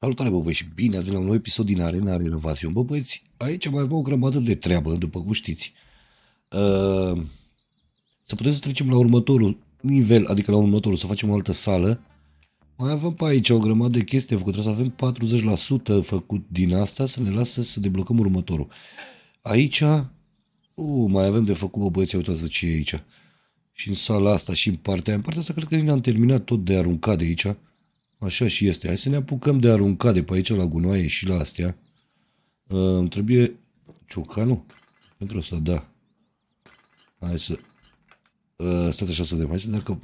Salutare, bă, bă, și bine ați venit la un nou episod din Arena Renovațion. Bă, băieți, aici mai avem o grămadă de treabă, după cum știți. Uh, să putem să trecem la următorul nivel, adică la următorul, să facem o altă sală. Mai avem pe aici o grămadă de chestii făcute, să avem 40% făcut din asta, să ne lasă să deblocăm următorul. Aici, uh, mai avem de făcut, bă, băieți, uitați ce e aici. Și în sala asta, și în partea aia. În partea asta cred că nu am terminat tot de aruncat de aici. Așa și este. Hai să ne apucăm de arunca de pe aici la gunoaie și la astea. Uh, îmi trebuie ciocanul pentru asta, da. Hai să... Uh, ă, stați așa să vedem. Hai să dacă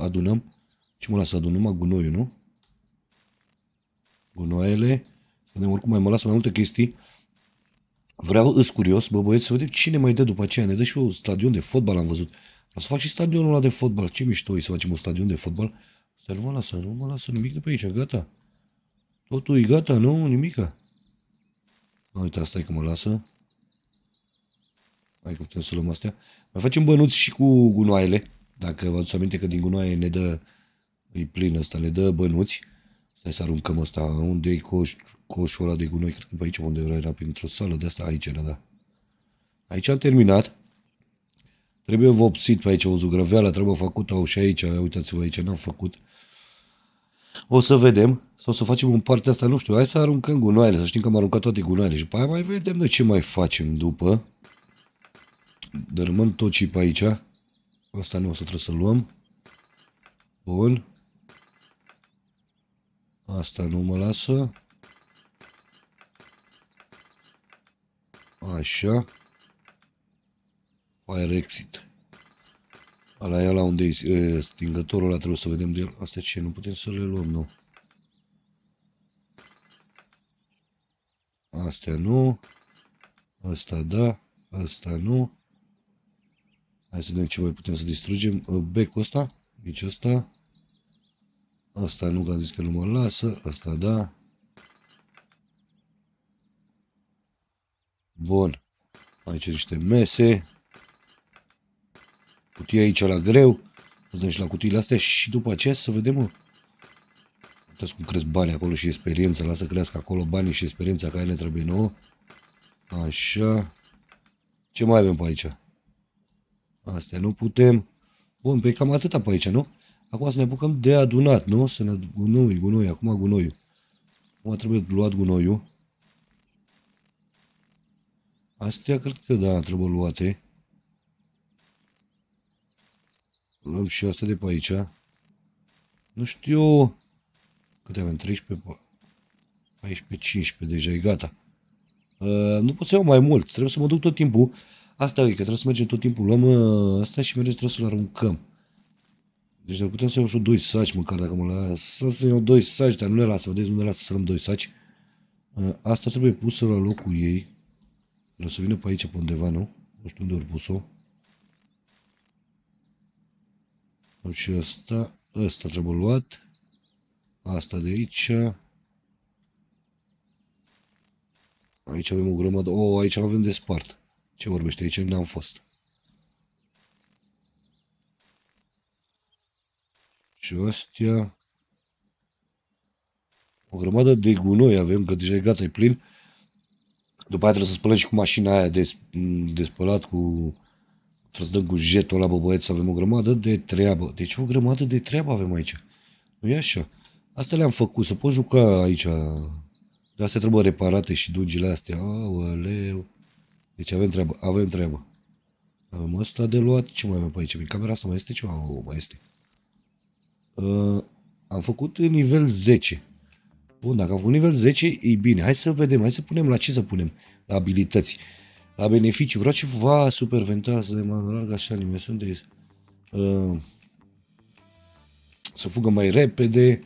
adunăm... Ce mă lasă? Adun numai gunoiul, nu? Gunoaiele. Să vedem, oricum mai mă lasă mai multe chestii. Vreau, îs curios, bă băieți, să vedem cine mai dă după aceea. Ne dă și un stadion de fotbal, am văzut. O să fac și stadionul ăla de fotbal. Ce mișto e să facem un stadion de fotbal să nu mă lasă, nu mă lasă nimic de pe aici, gata. Totul e gata, nu? Nimica. Uite, asta e că mă lasă. Hai că putem să luăm astea. Mai facem bănuți și cu gunoaiele. Dacă vă aduți aminte că din gunoaie ne dă... E plin ăsta, ne dă bănuți. Stai să aruncăm ăsta. Unde i coș, coșul ăla de gunoi? Cred că pe aici unde era, era printr-o sală de asta. Aici era, da. Aici am terminat. Trebuie vopsit pe aici o zugrăveală, trebuie făcută și aici. Uitați-vă aici, n-am făcut. O să vedem, sau să facem în partea asta, nu știu, hai să aruncăm gunoaiele, să știm că am aruncat toate gunoaiele și pe aia mai vedem noi ce mai facem după. Dărâmăm tot ce pe aici. Asta nu o să trebuie să luăm. Bun. Asta nu mă lasă. Așa. Fire exit. Ala e la unde e stingătorul ăla, trebuie să vedem de el. Asta ce, nu putem să le luăm, nu. Astea nu. Asta da. Asta nu. Hai să vedem ce mai putem să distrugem. Ă, becul ăsta. Nici ăsta. Asta nu, că am zis că nu mă lasă. Asta da. Bun. Aici niște mese. Cutia aici la greu, să și la cutiile astea și după aceea să vedem, mă, uitați cum cresc banii acolo și experiența, lasă crească acolo banii și experiența care ne trebuie nouă. Așa. Ce mai avem pe aici? Astea nu putem. Bun, pe păi cam atâta pe aici, nu? Acum să ne apucăm de adunat, nu? Să ne gunoi, gunoi, acum gunoiul. Acum trebuie luat gunoiul. Astea cred că da, trebuie luate. Luăm și asta de pe aici. Nu știu... Câte avem? 13... 14, 15 deja, e gata. Uh, nu pot să iau mai mult, trebuie să mă duc tot timpul. Asta e, că trebuie să mergem tot timpul. Luăm uh, asta și mergem, trebuie să-l aruncăm. Deci dacă putem să iau și 2 saci măcar, dacă mă lasă să iau 2 saci, dar nu ne lasă, vedeți, nu ne lasă să luăm 2 saci. Uh, asta trebuie pusă la locul ei. Trebuie să vină pe aici, pe undeva, nu? Nu știu unde ori pus-o. Deci asta? Asta trebuie luat. Asta de aici. Aici avem o grămadă. O, oh, aici avem de spart. Ce vorbește? Aici n-am fost. Și astea... O grămadă de gunoi avem, că deja e gata, e plin. După aia trebuie să spălăm și cu mașina aia de, de spălat, cu Trebuie să dăm cu jetul ăla, bă, băieți, să avem o grămadă de treabă. Deci o grămadă de treabă avem aici. Nu e așa? Asta le-am făcut, să pot juca aici. Dar astea trebuie reparate și dungile astea. Aoleu. Deci avem treabă, avem treabă. Avem ăsta de luat. Ce mai avem pe aici? Prin camera asta mai este ceva? O, mai este. Uh, am făcut nivel 10. Bun, dacă am făcut nivel 10, e bine. Hai să vedem, hai să punem la ce să punem. La abilități la beneficiu. Vreau ceva super ventat de mână largă, așa, animațiuni de... Uh, să fugă mai repede.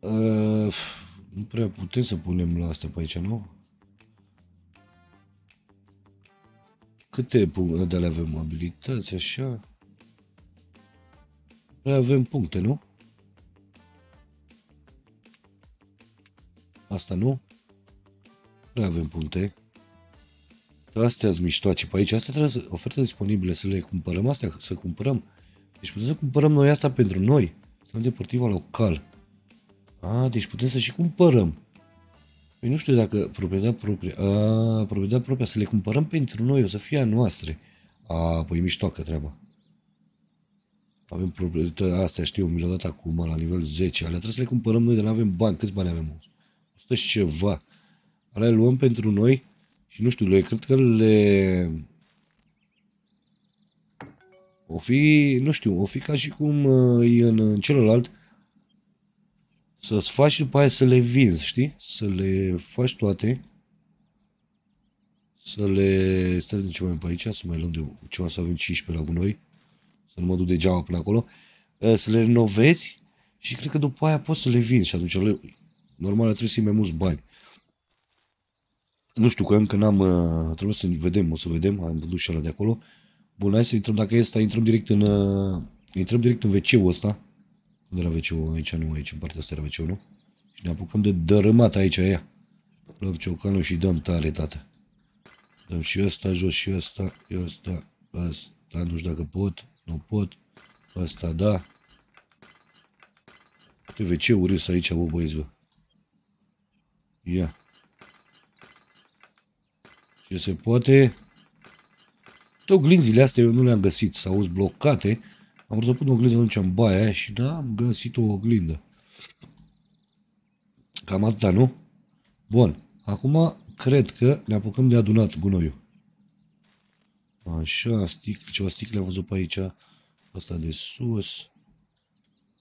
Uh, nu prea putem să punem la asta pe aici, nu? Câte puncte de avem? Abilități, așa? Prea avem puncte, nu? Asta nu? Prea avem puncte. Astea sunt miștoace pe păi aici. Astea trebuie să, oferte disponibile să le cumpărăm. Astea să cumpărăm. Deci putem să cumpărăm noi asta pentru noi. Salon deportiva local. A, deci putem să și cumpărăm. Păi nu știu dacă proprietatea proprie, a, proprietatea proprie să le cumpărăm pentru noi, o să fie a noastră. A, păi miștoacă treaba. Avem proprietatea astea, știu, mi le-a dat acum la nivel 10. Alea trebuie să le cumpărăm noi, dar nu avem bani. Câți bani avem? 100 și ceva. Alea luăm pentru noi și nu știu, le cred că le... O fi, nu știu, o fi ca și cum uh, e în, în celălalt să-ți faci după aia să le vinzi, știi? Să le faci toate. Să le... Stai ce mai pe aici, să mai luăm de ceva, să avem 15 la gunoi. Să nu mă duc degeaba până acolo. Uh, să le renovezi și cred că după aia poți să le vinzi și atunci normal trebuie să iei mai mulți bani. Nu știu că încă n-am, uh, trebuie să vedem, o să vedem, am văzut și ăla de acolo. Bun, hai să intrăm, dacă e asta, intrăm direct în, uh, intrăm direct în wc ăsta. Unde era wc aici nu, aici, în partea asta era wc nu? Și ne apucăm de dărâmat aici, aia. Luăm ciocanul și dăm tare, tată. Dăm și ăsta jos, și ăsta, și ăsta, ăsta, nu știu dacă pot, nu pot. Ăsta, da. Câte wc-uri sunt aici, bă, băieți, bă. Ia. Yeah ce se poate. Tot oglinzile astea eu nu le-am găsit, s-au blocate. Am vrut să pun o oglinză atunci în baia și da, am găsit o oglindă. Cam atâta, nu? Bun. Acum cred că ne apucăm de adunat gunoiul. Așa, sticle, ceva sticle am văzut pe aici. Asta de sus.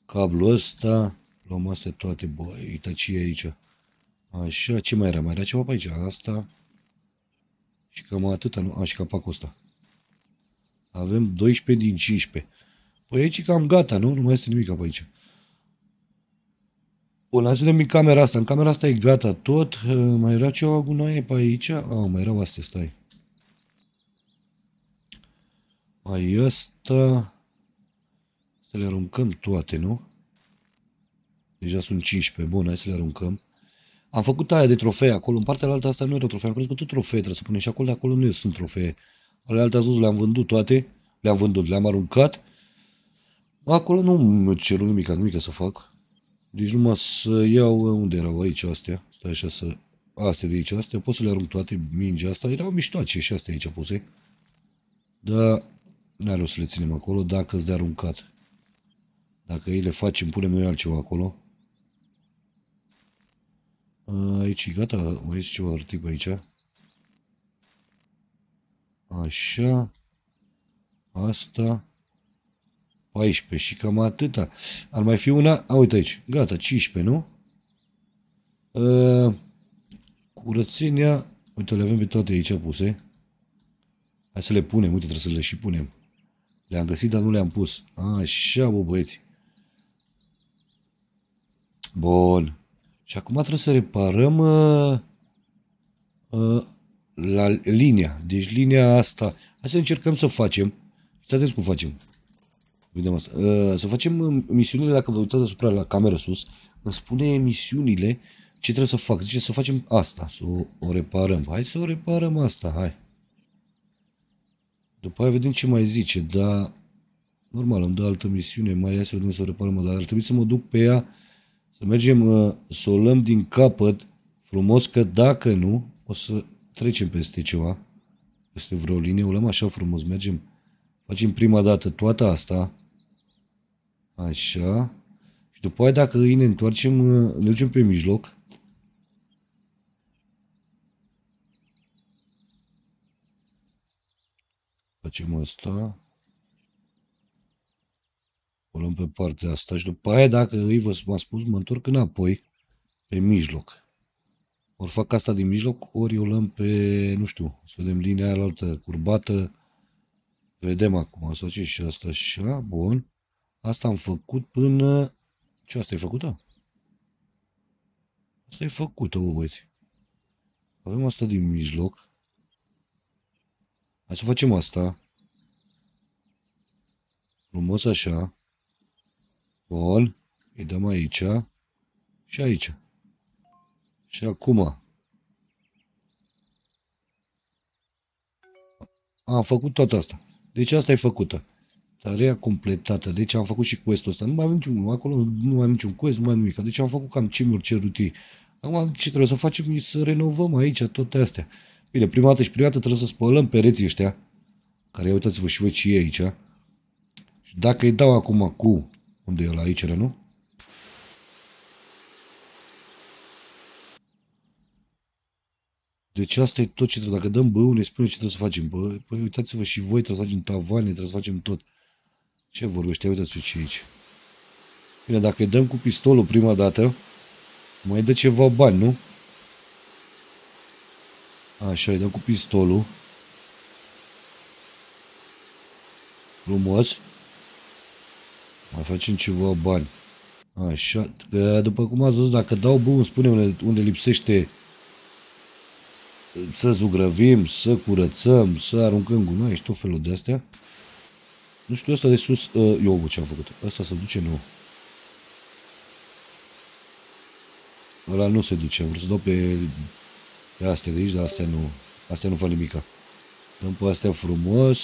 Cablul ăsta. Luăm astea toate, băi, uita ce e aici. Așa, ce mai era? Mai era ceva pe aici. Asta. Și cam atâta, nu? A, și cam fac ăsta. Avem 12 din 15. Păi aici e cam gata, nu? Nu mai este nimic pe aici. Bun, hai să vedem în camera asta. În camera asta e gata tot. Mai era ceva gunoaie pe aici? A, ah, mai erau astea, stai. Mai asta. Să le aruncăm toate, nu? Deja sunt 15. Bun, hai să le aruncăm. Am făcut aia de trofee acolo, în partea alta asta nu era trofee, am crezut tot trofee, trebuie să punem și acolo, de acolo nu sunt trofee. Ale alte sus le-am vândut toate, le-am vândut, le-am aruncat. Acolo nu mă ceru nimic, nimic să fac. Deci numai să iau, unde erau aici astea, stai așa să, astea de aici, astea, pot să le arunc toate, mingea asta, erau miștoace și astea aici puse. Dar nu are rost să le ținem acolo dacă îți de aruncat. Dacă ei le facem, punem noi altceva acolo. Uh, aici, gata, mai este ceva artic aici. Așa. Asta. 14 și cam atâta. Ar mai fi una, a, uite aici, gata, 15, nu? A, uh, curățenia, uite, le avem pe toate aici puse. Hai să le punem, uite, trebuie să le și punem. Le-am găsit, dar nu le-am pus. Așa, bă, băieți. Bun. Și acum trebuie să reparăm uh, uh, la linia. Deci linia asta. Hai să încercăm să facem. Stați cum facem. Vedem asta. Uh, să facem uh, misiunile, dacă vă uitați asupra la cameră sus, îmi spune misiunile ce trebuie să fac. Zice să facem asta, să o, o reparăm. Hai să o reparăm asta, hai. După aia vedem ce mai zice, dar normal, îmi dă altă misiune, mai hai să vedem să o reparăm, dar ar trebui să mă duc pe ea să mergem uh, să o luăm din capăt frumos, că dacă nu, o să trecem peste ceva, peste vreo linie, o luăm așa frumos, mergem, facem prima dată toată asta, așa, și după aia dacă îi ne întoarcem, uh, ducem pe mijloc, facem asta, o luăm pe partea asta și după aia, dacă îi vă am spus, mă întorc înapoi pe mijloc. Ori fac asta din mijloc, ori o luăm pe, nu știu, să vedem linia aia altă curbată. Vedem acum, să facem și asta așa, bun. Asta am făcut până... Ce, asta e făcută? Asta e făcută, bă, băieți. Avem asta din mijloc. Hai să facem asta. Frumos așa. Bun. Îi dăm aici și aici. Și acum. Am făcut tot asta. Deci asta e făcută. Tarea completată. Deci am făcut și quest-ul ăsta. Nu mai avem niciun, acolo nu mai am niciun quest, nu mai am nimic. Deci am făcut cam cimuri ceruti? Acum ce trebuie să facem e să renovăm aici toate astea. Bine, prima dată și prima dată trebuie să spălăm pereții ăștia, care uitați-vă și voi ce e aici. Și dacă îi dau acum cu unde e la aici, nu? Deci asta e tot ce trebuie. Dacă dăm bău, ne spune ce trebuie să facem. Bă, păi uitați-vă și voi, trebuie să facem tavane, trebuie să facem tot. Ce vorbește? Uitați-vă ce e aici. Bine, dacă îi dăm cu pistolul prima dată, mai dă ceva bani, nu? Așa, îi dăm cu pistolul. Frumos. Mai facem ceva bani. Așa, că după cum ați văzut, dacă dau bun, spune unde, unde lipsește să zugrăvim, să curățăm, să aruncăm gunoi și tot felul de astea. Nu știu, asta de sus, ă, eu ce am făcut. Asta se duce nou. Ăla nu se duce, am vrut să dau pe, pe astea de aici, dar astea nu, astea nu fac nimica. Dăm pe astea frumos.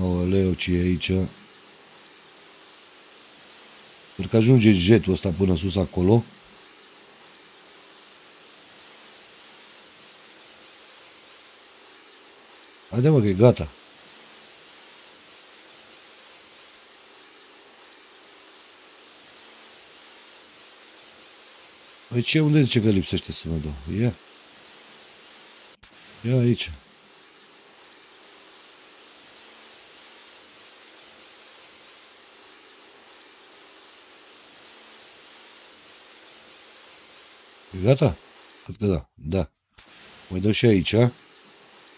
Aoleu, ce e aici? Pentru că ajunge jetul ăsta până sus acolo. Haide mă că e gata. Păi ce, unde zice că lipsește să mă dau? Ia. Ia aici. Gata? Da, da. Mai dăm și aici.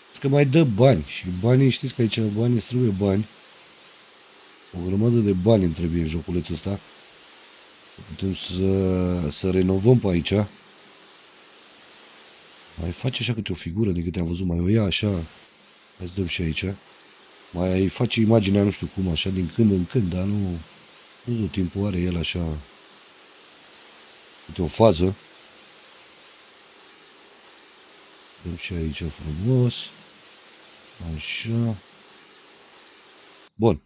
Știți că mai dă bani. Și banii, știți că aici banii îți trebuie bani. O grămadă de bani îmi trebuie în joculețul ăsta. Putem să, să renovăm pe aici. Mai face așa câte o figură de câte am văzut. Mai o ia așa. Mai dăm și aici. Mai face imaginea, nu știu cum, așa, din când în când, dar nu... Nu tot timpul are el așa... Câte o fază. Dăm și aici frumos. Așa. Bun.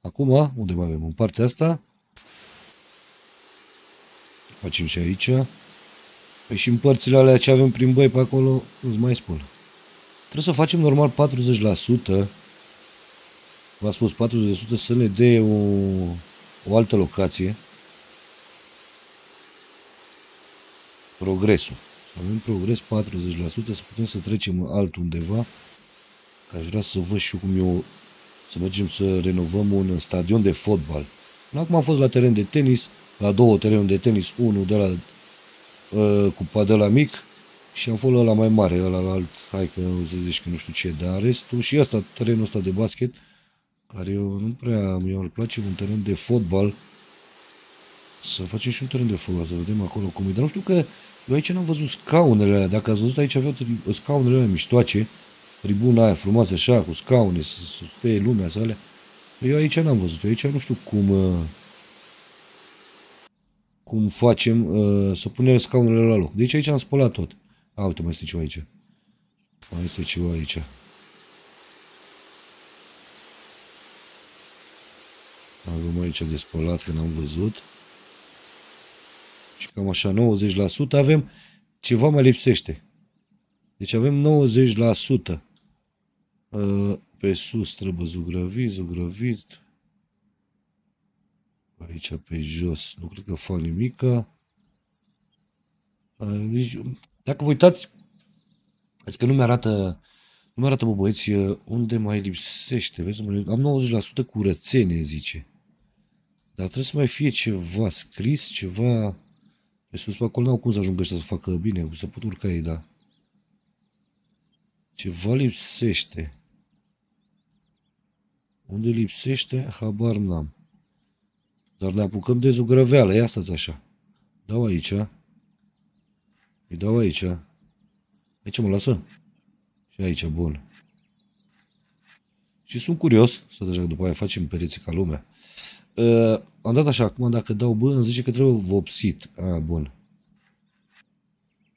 Acum, unde mai avem? În partea asta. Facem și aici. Păi și în părțile alea ce avem prin băi pe acolo, nu mai spun. Trebuie să facem normal 40%. V-am spus 40% să ne dea o, o altă locație. Progresul. Avem progres 40%, să putem să trecem altundeva. Că aș vrea să văd și cum eu să mergem să renovăm un stadion de fotbal. Până acum am fost la teren de tenis, la două terenuri de tenis, unul de la uh, cu padela mic și am fost la mai mare, la alt, hai că să zici că nu știu ce, dar restul și asta, terenul ăsta de basket, care eu nu prea mi a place, un teren de fotbal, să facem și un teren de fotbal, să vedem acolo cum e. Dar nu știu că eu aici n-am văzut scaunele alea. Dacă ați văzut aici aveau tri- scaunele alea miștoace, tribuna aia frumoasă așa, cu scaune, să, să stea lumea, să alea. Eu aici n-am văzut. Eu aici nu știu cum... Uh, cum facem uh, să punem scaunele la loc. Deci aici am spălat tot. A, uite, mai este ceva aici. Mai este ceva aici. Avem aici de spălat, că n-am văzut și cam așa 90%, avem ceva mai lipsește. Deci avem 90% pe sus trebuie zugrăvit, zugrăvit, aici pe jos, nu cred că fac nimica. Deci, dacă vă uitați, Vezi că nu mi-arată nu mi-arată, bă, băieți, unde mai lipsește. Vezi, am 90% curățenie, zice. Dar trebuie să mai fie ceva scris, ceva pe sus pe acolo n-au cum să ajungă ăștia să facă bine, să pot urca ei, da. Ceva lipsește. Unde lipsește, habar n-am. Dar ne apucăm de zugrăveală, ia stați așa. Dau aici. Îi dau aici. Aici mă lasă. Și aici, bun. Și sunt curios, stați așa, după aia facem pereții ca lumea. Uh, am dat așa, acum dacă dau B, îmi zice că trebuie vopsit. Ah, bun.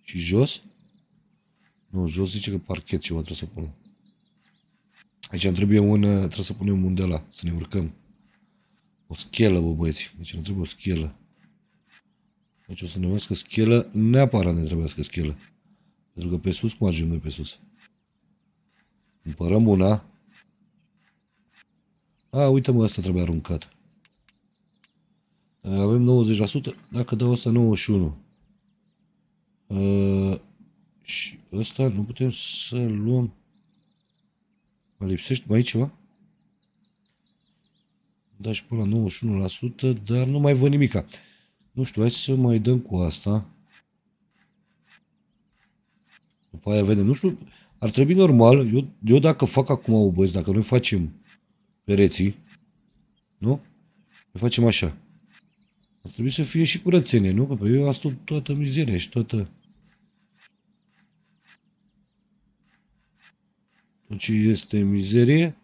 Și jos? Nu, jos zice că parchet ceva trebuie să pun. Aici îmi trebuie un, uh, trebuie să punem un de la, să ne urcăm. O schelă, bă băieți. Deci îmi trebuie o schelă. Deci o să ne numească schelă, neapărat ne trebuie să schelă. Pentru că pe sus, cum ajungem noi pe sus? Împărăm una. A, uite mă, asta trebuie aruncat. Eh, avem 90%, dacă dau asta 91. Uh, și ăsta nu putem să luăm. Mai lipsește mai ceva? Da și până la 91%, dar nu mai văd nimica. Nu știu, hai să mai dăm cu asta. După aia vedem, nu știu, ar trebui normal, eu, eu dacă fac acum o băieți, dacă noi facem pereții, nu? Le facem așa. Ar trebui să fie și curățenie, nu? Că pe eu asta toată mizeria și toată... Tot deci ce este mizerie,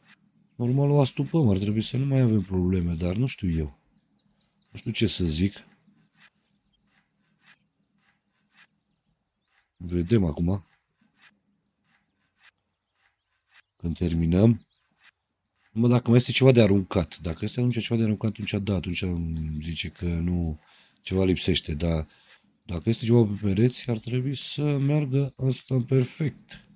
normal o astupăm, ar trebui să nu mai avem probleme, dar nu știu eu. Nu știu ce să zic. Vedem acum. Când terminăm. Mă, dacă mai este ceva de aruncat, dacă este atunci ceva de aruncat, atunci da, atunci zice că nu, ceva lipsește, dar dacă este ceva pe pereți, ar trebui să meargă asta perfect.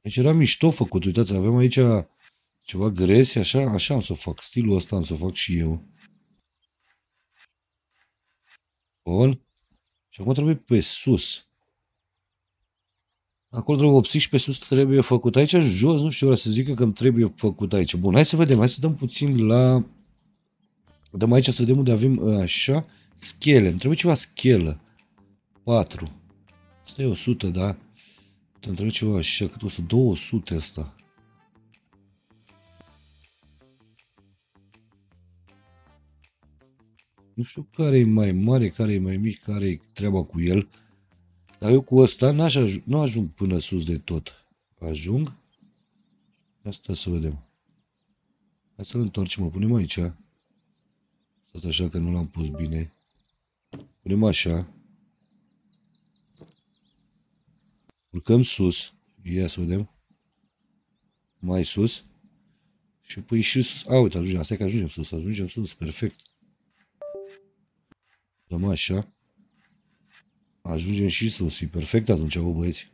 Deci era mișto făcut, uitați, avem aici ceva gresie, așa, așa am să fac, stilul ăsta am să fac și eu. Bun. Și acum trebuie pe sus. Acolo trebuie 18 pe sus trebuie făcut. Aici jos, nu știu, vreau să Zic că îmi trebuie făcut aici. Bun, hai să vedem, hai să dăm puțin la... Dăm aici să vedem unde avem ă, așa. Schele, îmi trebuie ceva schelă. 4. Asta e 100, da? Îmi trebuie ceva așa, cât o să 200 asta. Nu știu care e mai mare, care e mai mic, care e treaba cu el. Dar eu cu ăsta n-aș ajung, nu ajung până sus de tot. Ajung. Asta să vedem. Hai să-l întorcem, Îl punem aici. Asta așa că nu l-am pus bine. Punem așa. Urcăm sus. Ia să vedem. Mai sus. Și pui și sus. A, uite, ajungem. Asta e că ajungem sus. Ajungem sus. Perfect. Dăm așa ajungem și sus. E perfect atunci, o băieți.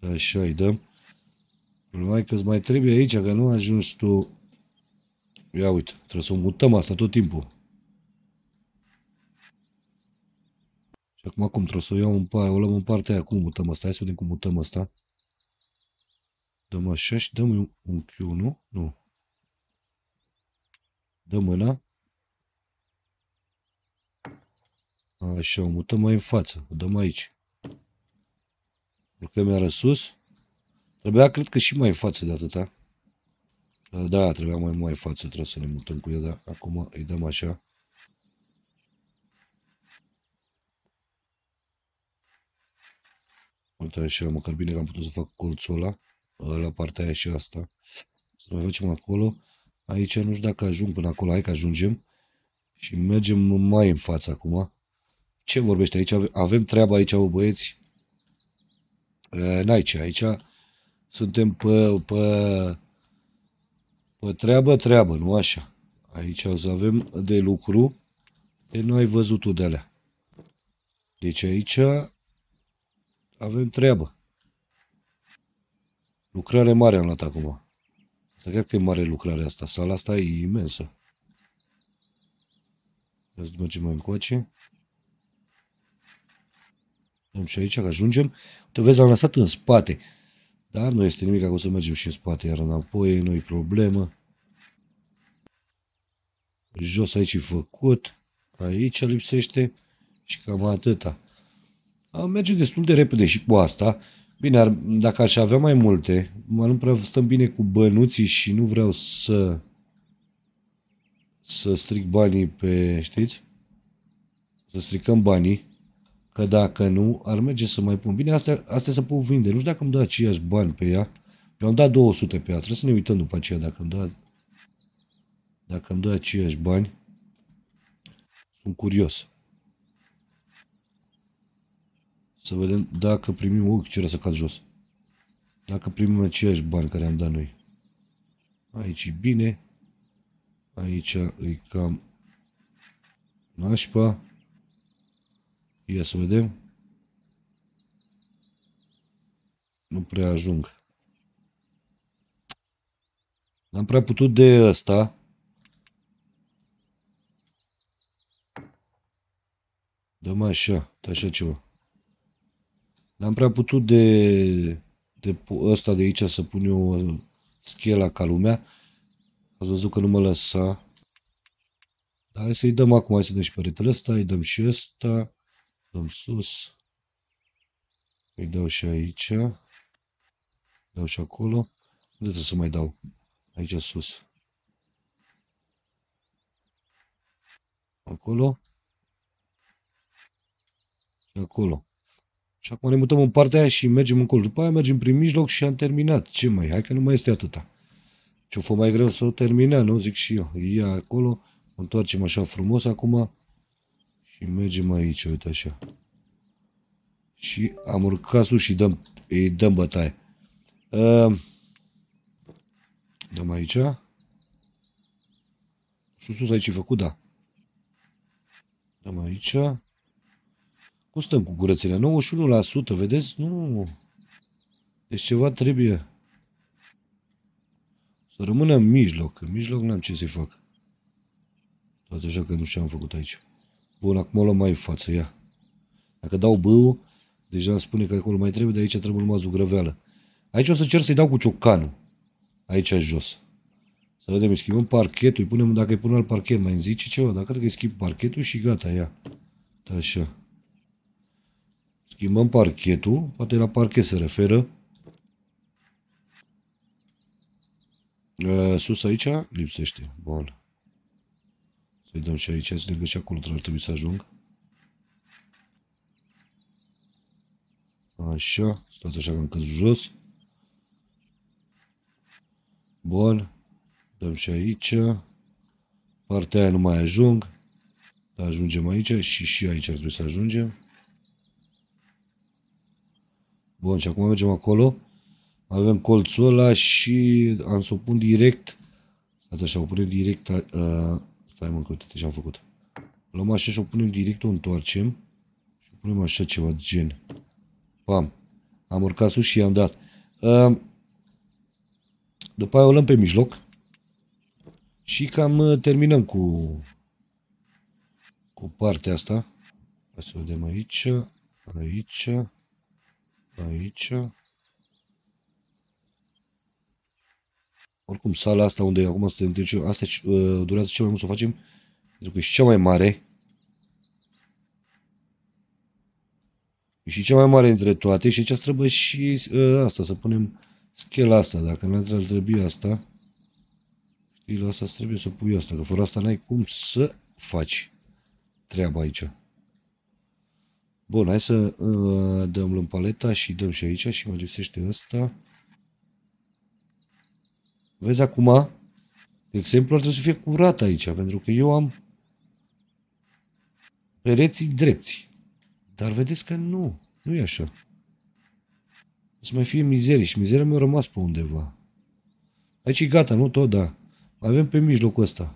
Așa îi dăm. Da? Problema că îți mai trebuie aici, că nu ajungi tu... Ia uite, trebuie să o mutăm asta tot timpul. Și acum cum trebuie să o iau în par, o luăm în partea aia, cum mutăm asta? Hai să vedem cum mutăm asta. Dăm așa și dăm un Q, nu? Nu. Dăm mâna. Așa, mutăm mai în față, o dăm aici. Urcăm iară sus. Trebuia, cred că și mai în față de atâta. Da, da trebuia mai mai în față, trebuie să ne mutăm cu ea, dar acum îi dăm așa. Uite așa, măcar bine că am putut să fac colțul ăla, la partea aia și asta. Să mai facem acolo. Aici nu știu dacă ajung până acolo, hai că ajungem. Și mergem mai în față acum ce vorbește aici? Avem treaba aici, o băieți? N-ai ce, aici suntem pe, pe, pe treabă, treabă, nu așa. Aici o să avem de lucru, E, nu ai văzut tu de alea. Deci aici avem treabă. Lucrare mare am luat acum. Asta cred că e mare lucrarea asta. Sala asta e imensă. Să mergem mai încoace. Și aici că ajungem, te vezi, am lăsat în spate. Dar nu este nimic, că o să mergem și în spate, iar înapoi, nu-i problemă. Jos aici e făcut, aici lipsește și cam atâta. Am merge destul de repede și cu asta. Bine, ar, dacă aș avea mai multe, mă nu prea stăm bine cu bănuții și nu vreau să să stric banii pe, știți? Să stricăm banii Că dacă nu, ar merge să mai pun. Bine, astea, astea se pot vinde. Nu știu dacă îmi dă aceiași bani pe ea. Eu am dat 200 pe ea. Trebuie să ne uităm după aceea dacă îmi dă, dacă îmi dă aceiași bani. Sunt curios. Să vedem dacă primim... o uh, ce să cad jos. Dacă primim aceiași bani care am dat noi. Aici e bine. Aici e cam nașpa. Ia să vedem. Nu prea ajung. N-am prea putut de ăsta. mai așa, de așa ceva. N-am prea putut de, de ăsta de aici să pun eu schela ca lumea. Ați văzut că nu mă lăsa. Dar hai să-i dăm acum, hai să dăm și peretele ăsta, îi dăm și ăsta în sus, îi dau și aici, dau și acolo, unde trebuie să mai dau? Aici sus. Acolo. Și acolo. Și acum ne mutăm în partea aia și mergem încolo. După aia mergem prin mijloc și am terminat. Ce mai? Hai că nu mai este atâta. Ce-o fă mai greu să o termine, nu? Zic și eu. Ia acolo, întoarcem așa frumos acum și mergem aici, uite așa. Și am urcat sus și dăm, îi dăm bătaie. Uh, dăm aici. Sus, sus, aici e făcut, da. Dăm aici. Cum stăm cu curățenia? 91%, vedeți? Nu. Deci ceva trebuie. Să rămână în mijloc. În mijloc n-am ce să-i fac. Toate așa că nu știu ce am făcut aici. Bun, acum o luăm mai în față, ia. Dacă dau bău, deja îmi spune că acolo mai trebuie, de aici trebuie numai zugrăveală. Aici o să cer să-i dau cu ciocanul. Aici jos. Să vedem, îi schimbăm parchetul, îi punem, dacă îi punem alt parchet, mai îmi zice ceva, dar cred că îi schimb parchetul și gata, ia. Da, așa. Schimbăm parchetul, poate la parchet se referă. sus aici lipsește, bun. Să dau și aici, să lângă și acolo trebuie să ajung. Așa, stați așa că am căzut jos. Bun. Dăm și aici. Partea aia nu mai ajung. Dar ajungem aici și și aici ar trebui să ajungem. Bun, și acum mergem acolo. Avem colțul ăla și am să o pun direct. Stați așa, o punem direct a, a, Stai mă, că uite ce-am făcut. Luăm așa și o punem direct, o întoarcem. Și o punem așa ceva gen. Pam. Am urcat sus și i-am dat. După aia o luăm pe mijloc. Și cam uh, terminăm cu, cu partea asta. Hai să vedem aici, aici, aici, Oricum, sala asta unde acum suntem, deci, asta uh, durează cel mai mult să o facem, pentru că e și cea mai mare. E și cea mai mare dintre toate și aici trebuie și uh, asta, să punem schela asta, dacă nu ar trebui asta. Știi, asta trebuie să pui asta, că fără asta n-ai cum să faci treaba aici. Bun, hai să uh, dăm în paleta și dăm și aici și mai lipsește asta. Vezi acum? Exemplul ar trebui să fie curat aici, pentru că eu am pereții drepti, Dar vedeți că nu, nu e așa. O să mai fie mizerii și mizeria mi-a rămas pe undeva. Aici e gata, nu tot, da. Avem pe mijlocul ăsta.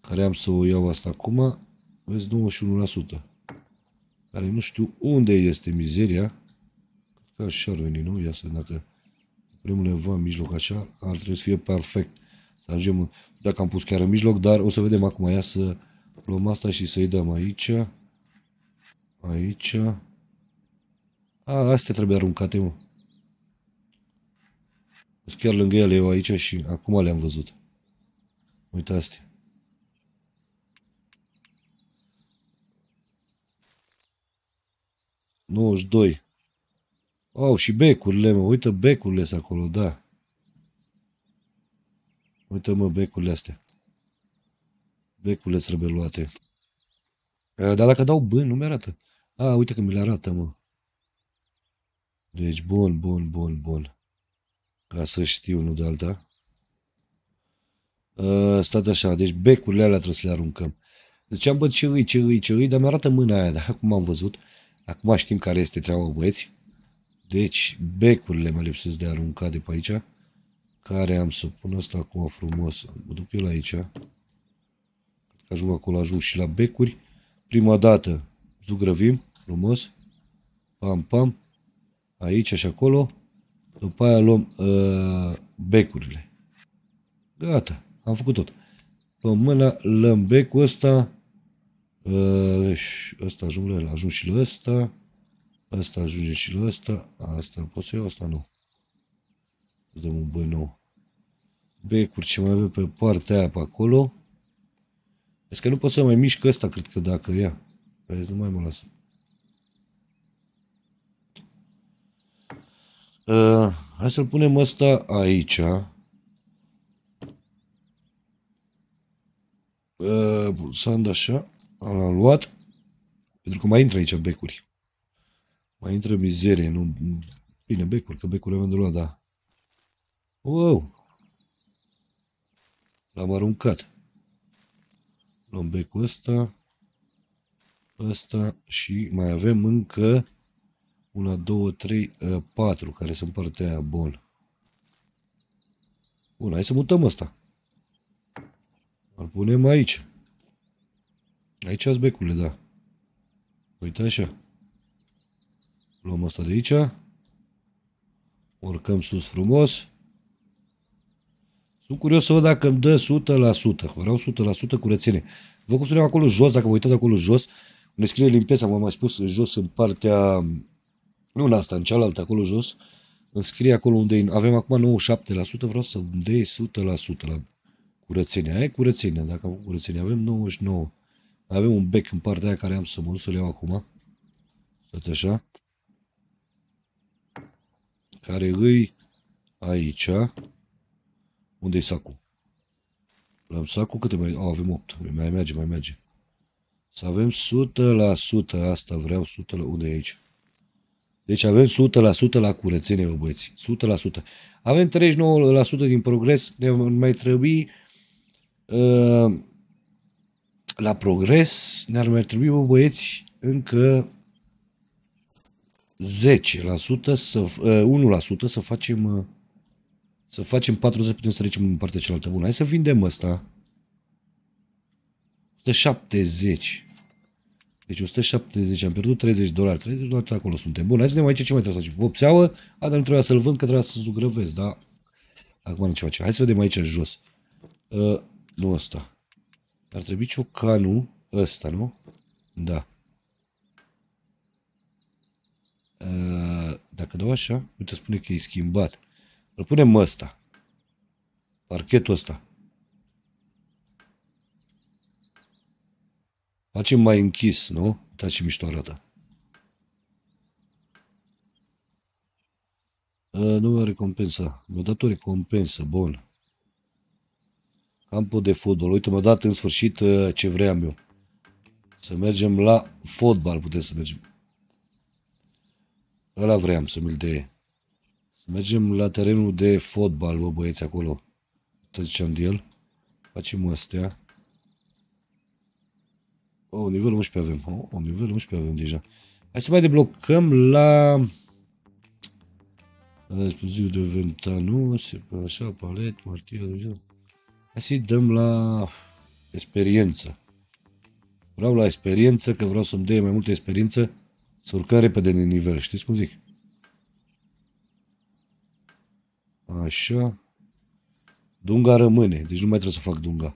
Care am să o iau asta acum. Vezi 91%. Care nu știu unde este mizeria. Cred că așa ar veni, nu? Ia să dacă primul undeva în mijloc, așa, ar trebui să fie perfect. Să ajungem, dacă am pus chiar în mijloc, dar o să vedem acum, ia să luăm asta și să-i dăm aici, aici. A, astea trebuie aruncate, mă. Sunt chiar lângă ele eu aici și acum le-am văzut. Uitați. Nu, doi. Au, și becurile, mă, uită becurile sunt acolo, da. Uită, mă, becurile astea. Becurile trebuie luate. Eh, dar dacă dau bani, nu mi-arată. A, uite că mi le arată, mă. Deci, bun, bun, bun, bun. Ca să știu, unul de alta. A, eh, stați așa, deci becurile alea trebuie să le aruncăm. Deci am bă, cerui, ce cerui, dar mi-arată mâna aia, dar acum am văzut. Acum știm care este treaba, băieți. Deci, becurile mă lipsesc de aruncat de pe aici. Care am să pun asta acum frumos. Mă duc eu la aici. Cred că ajung acolo, ajung și la becuri. Prima dată zugrăvim, frumos. Pam, pam. Aici și acolo. După aia luăm uh, becurile. Gata, am făcut tot. Luăm mâna, lăm becul ăsta. Uh, ăsta ajung la el, ajung și la ăsta. Asta ajunge și la asta. Asta pot să iau, asta nu. să dăm un băi nou. Becuri ce mai avem pe partea aia pe acolo. Vezi că nu pot să mai mișc asta cred că dacă ia. Vezi, nu mai mă las. Uh, ă, hai să-l punem ăsta aici. Uh, ă, sand așa. L-am luat. Pentru că mai intră aici becuri. Mai intră mizerie, nu... Bine, becul, că becul avem de luat, da. Wow! L-am aruncat. Luăm becul ăsta. Ăsta și mai avem încă una două trei ă, patru care sunt partea aia. Bun. Bun, hai să mutăm ăsta. Îl punem aici. Aici sunt becule, da. Uite așa. Luăm asta de aici. Urcăm sus frumos. Sunt curios să văd dacă îmi dă 100%. Vreau 100% curățenie. Vă cum spuneam acolo jos, dacă vă uitați acolo jos, ne scrie limpeza, v-am mai spus, jos în partea, nu în asta, în cealaltă, acolo jos, îmi scrie acolo unde avem acum 97%, vreau să îmi dai 100% la curățenie. Aia e curățenie, dacă am curățenie, avem 99. Avem un bec în partea aia care am să mă nu să-l iau acum. Stați așa care îi aici, unde e sacul? Luăm am sacul câte mai... Oh, avem 8. Mai merge, mai merge. Să avem 100% asta, vreau 100% la... unde e aici? Deci avem 100% la curățenie, bă, băieți. 100%. Avem 39% din progres, ne mai trebui uh, la progres ne-ar mai trebui, bă, băieți, încă 10%, să, 1% ă, să facem ă, să facem 40, putem să trecem în partea cealaltă. Bună, hai să vindem ăsta. 170. Deci 170, am pierdut 30 de dolari. 30 de dolari acolo suntem. Bun, hai să vedem aici ce mai trebuie să facem. Vopseaua, a, dar nu trebuia să-l vând, că trebuia să l zugrăvesc, da? Acum nu ce face. Hai să vedem aici jos. Uh, nu ăsta. Ar trebui ciocanul ăsta, nu? Da. Eh, dacă dau așa, uite spune că e schimbat. Îl punem ăsta. Parchetul ăsta. Facem mai închis, nu? Uitați ce mișto arată. Eh, nu mi-a recompensa. Mi-a dat o recompensă, bun. Campul de fotbal. Uite, mi a dat în sfârșit eh, ce vreau eu. Să mergem la fotbal, putem să mergem. Ăla vreau să mi-l dea. Să mergem la terenul de fotbal, bă, băieți, acolo. Tot ziceam de el. Facem astea. O, oh, nivelul 11 avem. O, oh, nivelul 11 avem deja. Hai să mai deblocăm la... Exploziv de ventanu, așa, palet, martiră, deja. Hai să-i dăm la experiență. Vreau la experiență, că vreau să-mi dea mai multă experiență să urcăm repede în nivel, știți cum zic? Așa. Dunga rămâne, deci nu mai trebuie să fac dunga.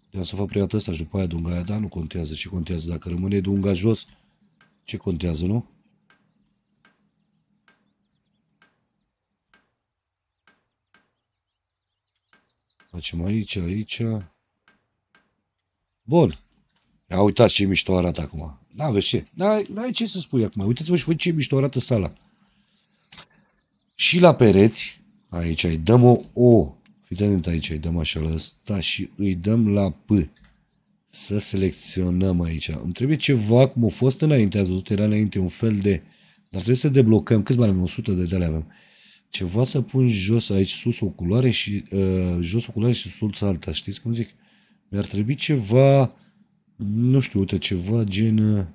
Trebuie să fac prima asta și după aia dunga aia, da, nu contează. Ce contează? Dacă rămâne dunga jos, ce contează, nu? Facem aici, aici. Bun. Ia uitați ce mișto arată acum. Da, aveți ce. N-ai ce să spui acum. Uitați-vă și voi ce mișto arată sala. Și la pereți, aici îi dăm o O. Fiți atent aici, îi dăm așa la ăsta și îi dăm la P. Să selecționăm aici. Îmi trebuie ceva cum a fost înainte. Ați văzut, era înainte un fel de... Dar trebuie să deblocăm. Câți bani avem? 100 de de avem. Ceva să pun jos aici, sus o culoare și... Uh, jos o culoare și sus alta. Știți cum zic? Mi-ar trebui ceva nu știu, uite, ceva gen, ă,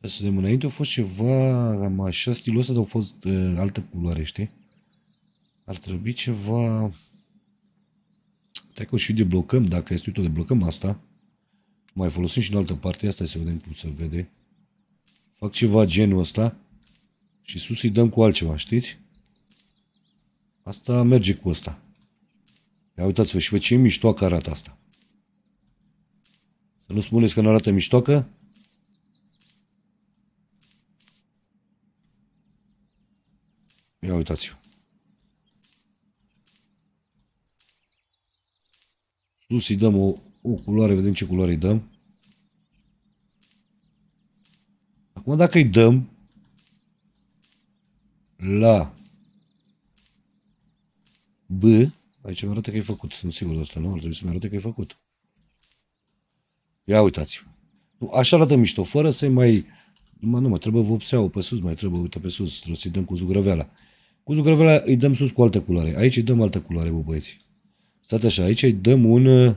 să zicem, înainte a fost ceva cam așa stilul ăsta, dar au fost uh, altă culoare, știi? Ar trebui ceva... Stai că și deblocăm, dacă este, uite, deblocăm asta. Mai folosim și în altă parte, asta să vedem cum se vede. Fac ceva genul ăsta și sus îi dăm cu altceva, știți? Asta merge cu asta. Ia uitați-vă și vă ce mișto arată asta. Să nu spuneți că nu arată miștocă. Ia uitați-vă. Sus îi dăm o, o culoare, vedem ce culoare îi dăm. Acum dacă îi dăm la B, aici mi arată că e făcut, sunt sigur de asta, nu? Ar trebui să mi arate că e făcut. Ia uitați Așa arată mișto, fără să mai... Numai, nu, mă trebuie vopseaua pe sus, mai trebuie, uite pe sus, trebuie să-i dăm cu zugrăveala. Cu zugrăveala îi dăm sus cu altă culoare. Aici îi dăm altă culoare, bă băieți. Stați așa, aici îi dăm un... Uh,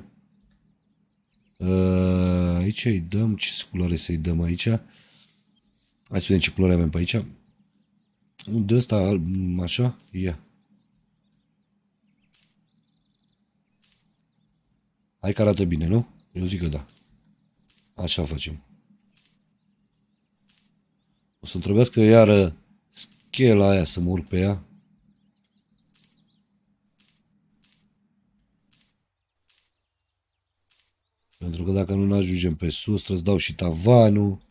uh, aici îi dăm, ce culoare să-i dăm aici? Hai să vedem ce culoare avem pe aici. Un de ăsta, alb, așa, ia. Hai că arată bine, nu? Eu zic că da. Așa facem. O să-mi trebuiască iară schela aia să mă urc pe ea. Pentru că dacă nu ne ajungem pe sus, trebuie să dau și tavanul.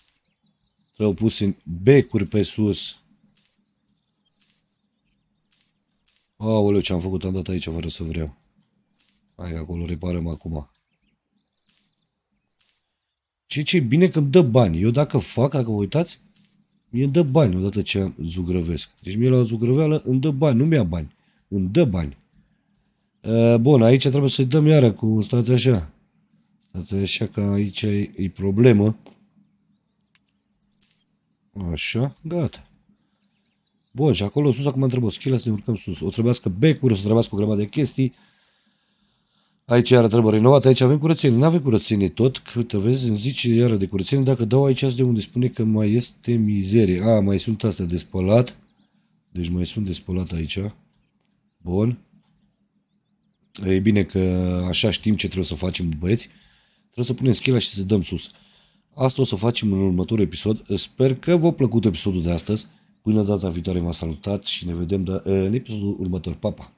Trebuie pus în becuri pe sus. Aoleu, ce-am făcut? Am dat aici fără să vreau. Hai acolo reparăm acum. Ceea ce e bine că îmi dă bani. Eu dacă fac, dacă vă uitați, mi îmi dă bani odată ce zugrăvesc. Deci mie la o zugrăveală îmi dă bani, nu mi-a bani. Îmi dă bani. Bun, aici trebuie să-i dăm iară cu stați așa. Stați așa că aici e, e problemă. Așa, gata. Bun, și acolo sus acum trebuie schilă să ne urcăm sus. O trebuiască becuri, o să trebuiască o grămadă de chestii. Aici iară trebuie renovat, aici avem curățenie. Nu avem curățenie tot, că te vezi, îmi zice iară de curățenie, dacă dau aici de unde spune că mai este mizerie. A, mai sunt astea de spălat. Deci mai sunt de spălat aici. Bun. E bine că așa știm ce trebuie să facem, băieți. Trebuie să punem schela și să dăm sus. Asta o să facem în următorul episod. Sper că v-a plăcut episodul de astăzi. Până data viitoare v-am salutat și ne vedem da, în episodul următor. Pa, pa!